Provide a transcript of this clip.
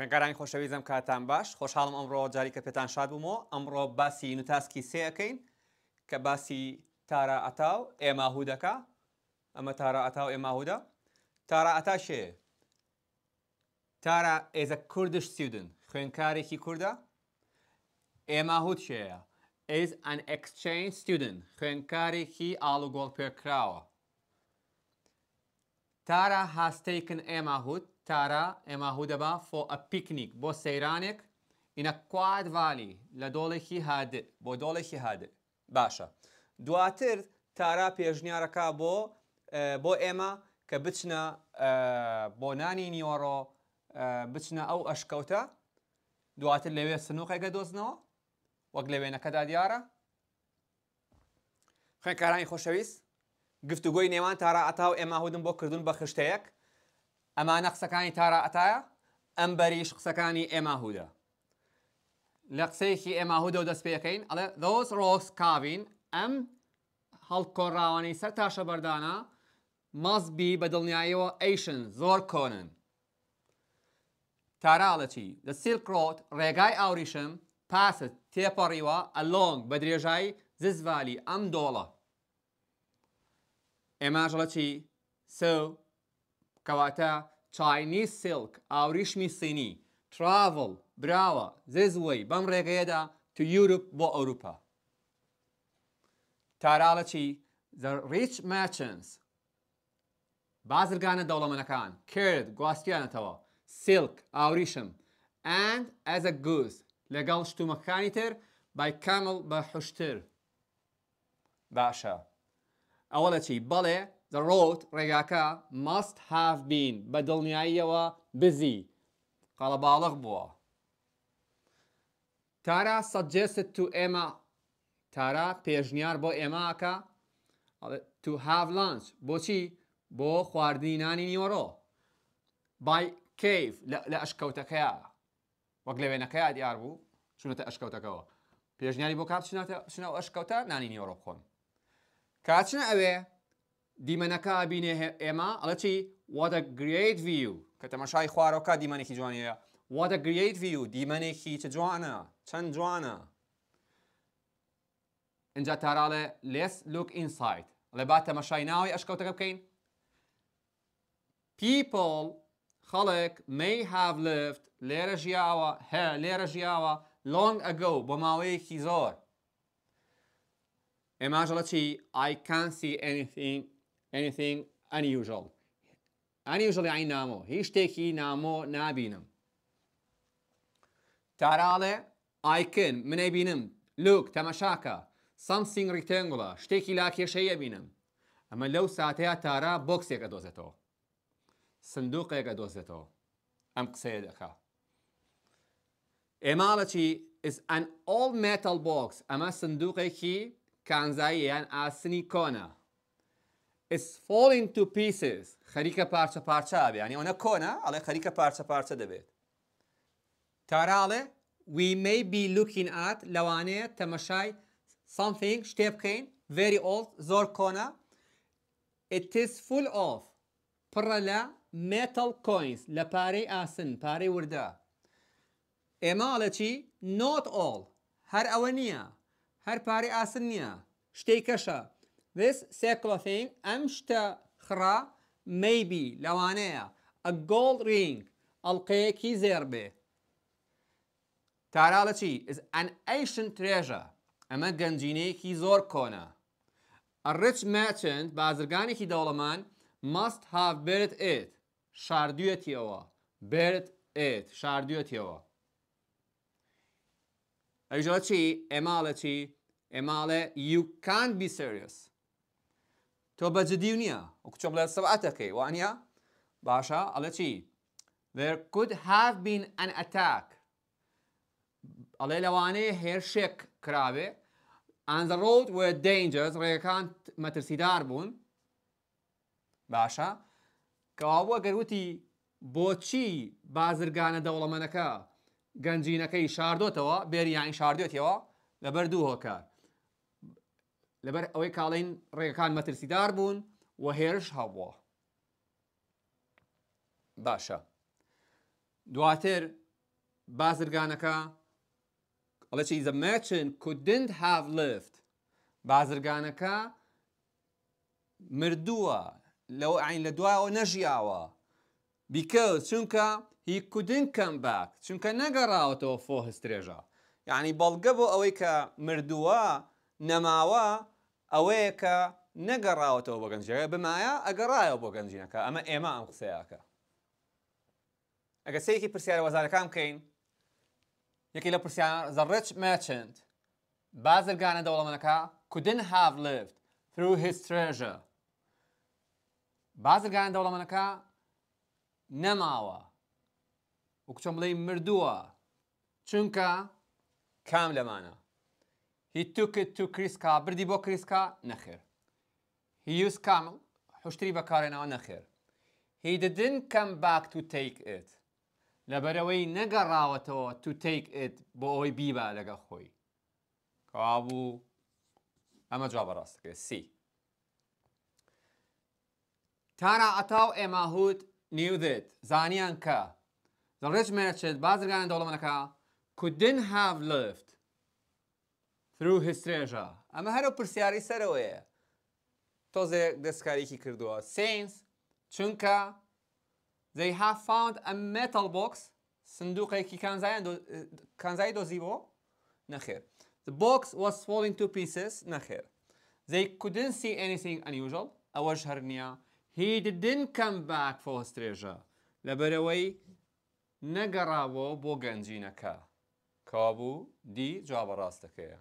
خوێنکارانی خۆشەویزم کاتان باش خۆشحاڵم ئەمڕۆ جاری کە پێتان شاد بوومەوە ئەمڕۆ باسی نوتاسکی سەکەین کە باسی تارا ئەتاو ئێماهودەکە ئەمە تارا ئەتاو ئێماهودە تارا ئەتاشێ تارا ئێزە کوردش سیودن خوێنکارێکی کووردە ئێماهود شەیە ئێز ئەن ئەکسچین سیودن خوێنکارێکی ئاڵوگۆڵ پێکراوە تارا هاستەیکن ئێماهود تارا ئێمە هودەبا فۆ ئە پیکنیک بۆ سەیرانێک ئینە کواد والی لە دۆڵێکی هاد بۆ دۆڵێکی هاد باشە دواتر تارا پێژنیارەکە بۆ بۆ ئێمە کە بچنە بۆ نانی نیوەڕۆ بچنە ئەو ئەشکەوتە دواتر لەوێ سنووقێکگە دۆزنەوە وەک لەوێنەکەدا دیارە خوێنکارانی خۆشەویست گفتوگۆی نێوان تارا ئەتاو ئێمە هودم بۆ کردوون بە خشتەیەک ئەمانە قسەکانی تارا ئەتایە ئەم بەریش قسەکانی ئێماهودا لە قسەیەکی ئێماهودا و دەست پێەکەین ئەڵێ دۆس ڕۆس کاوین ئەم هەڵکۆڕاوانەی سەر تاشە بەردانە مەزبی بە دڵنیاییەوە ئەیشن زۆر کۆنن تاراڵەتی لە سیلکرۆت ڕێگای ئاوریشم پاست تێپەڕیوە ئەلۆنگ بە درێژایی ززوالی ئەم دۆڵە ئێماژڵەتی سو کەواتە چاینی سلک ئاوریشمی سینی تراڤڵ براوە زێزوەی بەم ڕێگەیەدا تو یورپ بۆ ئەوروپا. تاراڵە چی ریچ ماچنس بازرگانە دەوڵەمەنەکان کرد گواستیانەتەوە سلک ئاوریشم ئەند ئەزە گوز لەگەڵ شتومەکانی تر بای کامل بە حشتر باشە. ئەوە لە چی بەڵێ The road ڕێگاکە must have been بە دڵنیاییەوە بزی قەڵەباڵغ بووە. تارا سەجێست تو ئێمە تارا پێشنیار بۆ ئێماکە تو هاڤلانچ بۆچی بۆ خواردنیانی نیوەڕۆ. بای کیف لە ئەشکەوتەکەیە وەک لەوێنەکەی دیار بوو چونەتە ئەشکەوتەکەەوە. پێشنیاری بۆ کات شنە ئەشکەوتە نانی نیوەڕۆ خۆن. کاتچنە ئەوێ دیمەنەکە بینێ ئێمە ئەڵە چی وادە گریت ویو کە تەمەشای خوارەوەکە دیمەنێکی جوانەیە وادە گریت ویو دیمەنێکی چ جوانە چەند جوانە اینجا تاراڵێ لێس لوک ئینسایت لە با تەمەشای ناوی ئەشکەوتەکە بکەین پیپل خەڵک may have lived لێرە ژیاوە هەیە لێرە ژیاوە long ago بۆ ماوەیەکی زۆر ئێماژەڵە چی I can see anything anything unusual unusual یعنی نامۆ هیچ شتێکی نامۆ نابینم تاراڵێ ئایکن منەی بینم لوک تەمەشاکە سامسینگ ریکتنگڵە شتێکی لا کێشەیە بینم ئەمە لەو ساتەیە تارا بۆکسێکە دۆزێتەوە سندوقێکە دۆزێتەوە ئەم قسەیە دەکا ئێماڵەی is an all metal box ئەمە سندوقێکی کانزایی یان ئاسنی کۆنە is falling to pieces خەریکە پارچە پارچە ئابێ ینی ئەوە کۆنا ئەڵێ خەریکە پارچە پارچە دەبێت تاراڵێ we may be looking at لەوانەیە تەمەشای something شتێ بکەین very old زۆر کۆنا it is full of پڕە لە metal coins لە پارەی ئاسن پارەی وردە ئێماڵە چی not all هەر ئەوە نییە هەر پارەی ئاسن نییە شتێکەشە this circular thing ئەم شتە خرا maybe لەوانەیە a gold ring ئەڵلقەیەکی زێربێ تاراڵە چی is an ancient treasure ئەمە گەنجینەیەکی زۆر کۆنە a rich merchant بازرگانێکی دەوڵەمان must have buried it شاردوێتیەوە buried it شاردوێتیەوە ئەژە چی ئێماڵە چی ئێماڵێ you can't be serious تۆ بەجددی نییە و کچۆ لە سەعاتەکەی وانە باشە ئەڵە چی؟ There could have been an attack. ئەڵێ لەوانەیە هێرشێک کراوێ on the road were dangers ڕێەکان مەترسیدار بوون باشە کەواوە گەروتی بۆچی بازرگانە دەوڵەمەنەکە گەنجینەکەی شاردۆتەوە بێریانی شاردێتەوە لەبەر دوو هۆکار لەبەر ئەوەی کاڵین ڕێگەکان مەترسیدار بوون و هێرش هەبووە. باشە. دواتر بازرگانەکە ئەڵە چی زە مەچن کودند هاو لفت بازرگانەکە مردووە لەو عین لە دوایەوە نەژیاوە بیکەوت چونکە هی کودن کەم باک چونکە نەگەڕاوەتەوە فۆ هەستێژە یعنی بەڵگە بۆ ئەوەی کە مردووە نەماوە ئەوەیە کە نەگەڕاوەتەوە بۆ گەنجەکە بمایە ئەگەڕایەوە بۆ گەنجینەکە ئەمە ئێمە ئەم قسەیەکە ئەگە سەیەکی پرسیارە وەزارەکان بکەین یەکی لە پرسیان the rich merchant بازرگانە دەوڵەمەنەکە couldn't have lived through his treasure بازرگانە دەوڵەمەنەکە نەماوە وەکچۆم بڵێ مردووە چونکە کام لەمانە He took it to کریسکا بردی بۆ کریسکا نەخێر. He used کامل حشتری بەکارێنەوە نەخێر. He didn't come back to take it. لەبەرەوەی نەگەڕاوەتەوە to take it بۆ ئەوی بیبا لەگە خۆی. کابوو ئەمە جا بەڕاستەکە سی. تارا ئەتاو ئێماهوت نیودت زانیان کە. The rich merchant بازرگانە دەوڵەمەکە couldn't have lived through هستێژە ئەمە هەرو پرسیاری سەرەوەیە تۆزێک دەستکارێکی کردووە سینس چونکە they have found a metal box سندوقێکی کانزای دۆزی بۆ نەخێر the box was falling to pieces نەخێر they couldn't see anything unusual ئەوەش هەر نییە he didn't come back for هستێژە لەبەرەوەی نەگەڕاوە بۆ گەنجینەکە کابوو دی جوابە ڕاستەکەیە